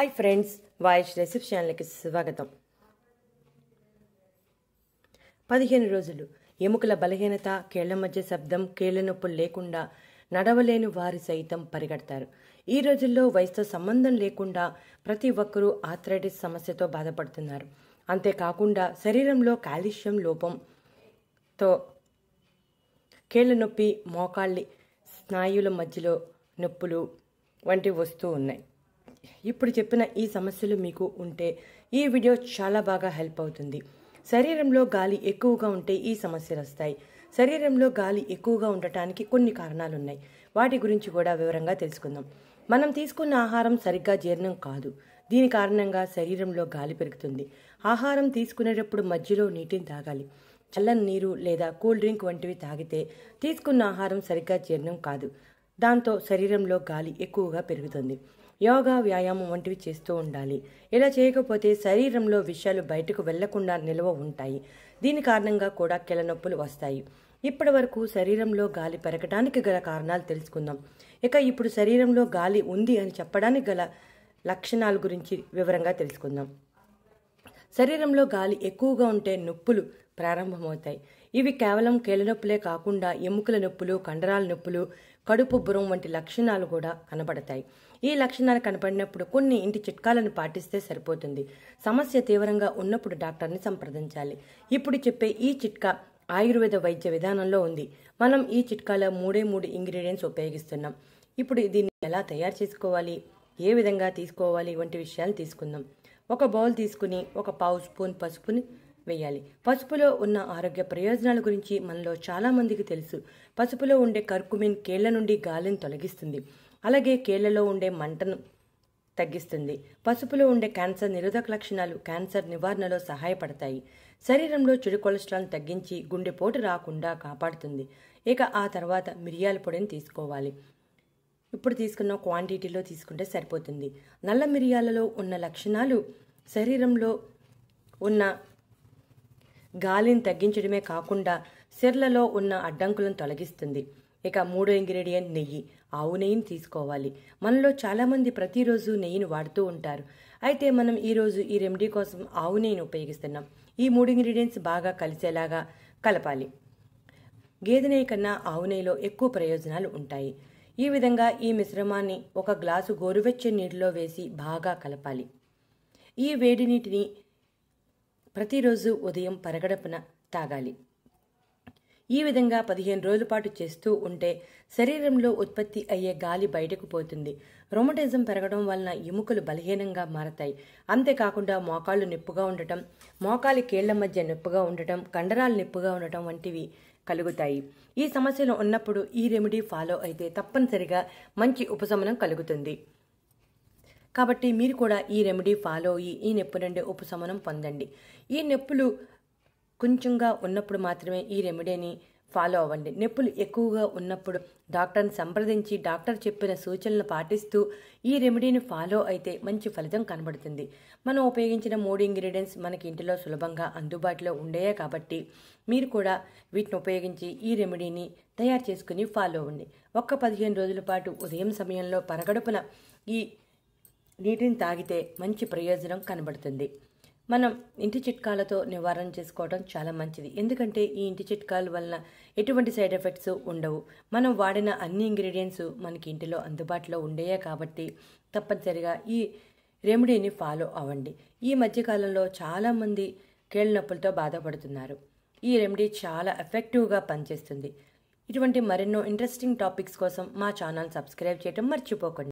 hi friends voice రిసెప్షన్లకి ఛానల్కి స్వాగతం పదిహేను రోజులు ఎముకల బలహీనత కేళ్ల మధ్య శబ్దం కేళ్ల నొప్పులు లేకుండా నడవలేని వారు సైతం పరిగెడతారు ఈ రోజుల్లో వయసుతో సంబంధం లేకుండా ప్రతి ఒక్కరూ ఆథరైటిస్ సమస్యతో బాధపడుతున్నారు అంతేకాకుండా శరీరంలో కాల్షియం లోపంతో కేళ్ల నొప్పి మోకాళ్ళి స్నాయుల మధ్యలో నొప్పులు వంటివి వస్తూ ఉన్నాయి ఇప్పుడు చెప్పిన ఈ సమస్యలు మీకు ఉంటే ఈ వీడియో చాలా బాగా హెల్ప్ అవుతుంది శరీరంలో గాలి ఎక్కువగా ఉంటే ఈ సమస్యలు వస్తాయి శరీరంలో గాలి ఎక్కువగా ఉండటానికి కొన్ని కారణాలు ఉన్నాయి వాటి గురించి కూడా వివరంగా తెలుసుకుందాం మనం తీసుకున్న ఆహారం సరిగ్గా జీర్ణం కాదు దీని కారణంగా శరీరంలో గాలి పెరుగుతుంది ఆహారం తీసుకునేటప్పుడు మధ్యలో నీటిని తాగాలి చల్లని నీరు లేదా కూల్ డ్రింక్ వంటివి తాగితే తీసుకున్న ఆహారం సరిగ్గా జీర్ణం కాదు దాంతో శరీరంలో గాలి ఎక్కువగా పెరుగుతుంది యోగా వ్యాయామం వంటివి చేస్తూ ఉండాలి ఇలా చేయకపోతే శరీరంలో విషయాలు బయటకు వెళ్లకుండా నిల్వ ఉంటాయి దీని కారణంగా కూడా కెలనొప్పులు వస్తాయి ఇప్పటి వరకు శరీరంలో గాలి పెరగడానికి గల కారణాలు తెలుసుకుందాం ఇక ఇప్పుడు శరీరంలో గాలి ఉంది అని చెప్పడానికి గల లక్షణాల గురించి వివరంగా తెలుసుకుందాం శరీరంలో గాలి ఎక్కువగా ఉంటే నొప్పులు ప్రారంభమవుతాయి ఇవి కేవలం కీళ్ళ నొప్పులే కాకుండా ఎముకల నొప్పులు కండరాల నొప్పులు కడుపు బురం వంటి లక్షణాలు కూడా కనబడతాయి ఈ లక్షణాలు కనపడినప్పుడు కొన్ని ఇంటి చిట్కాలను పాటిస్తే సరిపోతుంది సమస్య తీవ్రంగా ఉన్నప్పుడు డాక్టర్ని సంప్రదించాలి ఇప్పుడు చెప్పే ఈ చిట్కా ఆయుర్వేద వైద్య విధానంలో ఉంది మనం ఈ చిట్కాలో మూడే మూడు ఇంగ్రీడియంట్స్ ఉపయోగిస్తున్నాం ఇప్పుడు దీన్ని ఎలా తయారు చేసుకోవాలి ఏ విధంగా తీసుకోవాలి వంటి విషయాలు తీసుకుందాం ఒక బౌల్ తీసుకుని ఒక పావు స్పూన్ పసుపుని వేయాలి పసుపులో ఉన్న ఆరోగ్య ప్రయోజనాల గురించి మనలో చాలామందికి తెలుసు పసుపులో ఉండే కర్కుమిన్ కేళ్ల నుండి గాలిని తొలగిస్తుంది అలాగే కేళ్లలో ఉండే మంటను తగ్గిస్తుంది పసుపులో ఉండే క్యాన్సర్ నిరోధక లక్షణాలు క్యాన్సర్ నివారణలో సహాయపడతాయి శరీరంలో చెడు కొలెస్ట్రాల్ తగ్గించి గుండెపోటు రాకుండా కాపాడుతుంది ఇక ఆ తర్వాత మిరియాల పొడిని తీసుకోవాలి ఇప్పుడు తీసుకున్న క్వాంటిటీలో తీసుకుంటే సరిపోతుంది నల్ల మిరియాలలో ఉన్న లక్షణాలు శరీరంలో ఉన్న గాలిని తగ్గించడమే కాకుండా సిర్లలో ఉన్న అడ్డంకులను తొలగిస్తుంది ఇక మూడో ఇంగ్రీడియంట్ నెయ్యి ఆవు నెయ్యిని తీసుకోవాలి మనలో చాలామంది ప్రతిరోజు నెయ్యిని వాడుతూ ఉంటారు అయితే మనం ఈరోజు ఈ రెమెడీ కోసం ఆవు నెయ్యిని ఉపయోగిస్తున్నాం ఈ మూడు ఇంగ్రీడియంట్స్ బాగా కలిసేలాగా కలపాలి గేదె నెయ్యి కన్నా ఆవు నెయ్యిలో ఎక్కువ ప్రయోజనాలు ఉంటాయి ఈ విధంగా ఈ మిశ్రమాన్ని ఒక గ్లాసు గోరువెచ్చని నీటిలో వేసి బాగా కలపాలి ఈ వేడి నీటిని ప్రతిరోజు ఉదయం పరగడపున తాగాలి ఈ విధంగా పదిహేను రోజుల పాటు చేస్తూ ఉంటే శరీరంలో ఉత్పత్తి అయ్యే గాలి బయటకు పోతుంది రొమటిజం పెరగడం వలన ఎముకలు బలహీనంగా మారతాయి అంతేకాకుండా మోకాళ్ళు నొప్పుగా ఉండటం మోకాలి కేళ్ల మధ్య నొప్పుగా ఉండటం కండరాలు నొప్పుగా ఉండటం వంటివి కలుగుతాయి ఈ సమస్యలు ఉన్నప్పుడు ఈ రెమెడీ ఫాలో అయితే తప్పనిసరిగా మంచి ఉపశమనం కలుగుతుంది కాబట్టి మీరు కూడా ఈ రెమెడీ ఫాలో అయ్యి ఈ నొప్పి నుండి ఉపశమనం పొందండి ఈ నొప్పులు కొంచెంగా ఉన్నప్పుడు మాత్రమే ఈ రెమెడీని ఫాలో అవ్వండి నొప్పులు ఎక్కువగా ఉన్నప్పుడు డాక్టర్ని సంప్రదించి డాక్టర్ చెప్పిన సూచనలు పాటిస్తూ ఈ రెమెడీని ఫాలో అయితే మంచి ఫలితం కనబడుతుంది మనం ఉపయోగించిన మూడు ఇంగ్రీడియంట్స్ మనకి ఇంటిలో సులభంగా అందుబాటులో ఉండేయే కాబట్టి మీరు కూడా వీటిని ఉపయోగించి ఈ రెమెడీని తయారు చేసుకుని ఫాలో అవ్వండి ఒక్క పదిహేను రోజుల పాటు ఉదయం సమయంలో పరగడుపున ఈ నీటిని తాగితే మంచి ప్రయోజనం కనబడుతుంది మనం ఇంటి చిట్కాలతో నివారణ చేసుకోవడం చాలా మంచిది ఎందుకంటే ఈ ఇంటి చిట్కాల వలన ఎటువంటి సైడ్ ఎఫెక్ట్స్ ఉండవు మనం వాడిన అన్ని ఇంగ్రీడియంట్స్ మనకి ఇంటిలో అందుబాటులో ఉండేయే కాబట్టి తప్పనిసరిగా ఈ రెమెడీని ఫాలో అవ్వండి ఈ మధ్యకాలంలో చాలామంది కేళ్ళ నొప్పులతో బాధపడుతున్నారు ఈ రెమెడీ చాలా ఎఫెక్టివ్గా పనిచేస్తుంది ఇటువంటి మరెన్నో ఇంట్రెస్టింగ్ టాపిక్స్ కోసం మా ఛానల్ సబ్స్క్రైబ్ చేయడం మర్చిపోకండి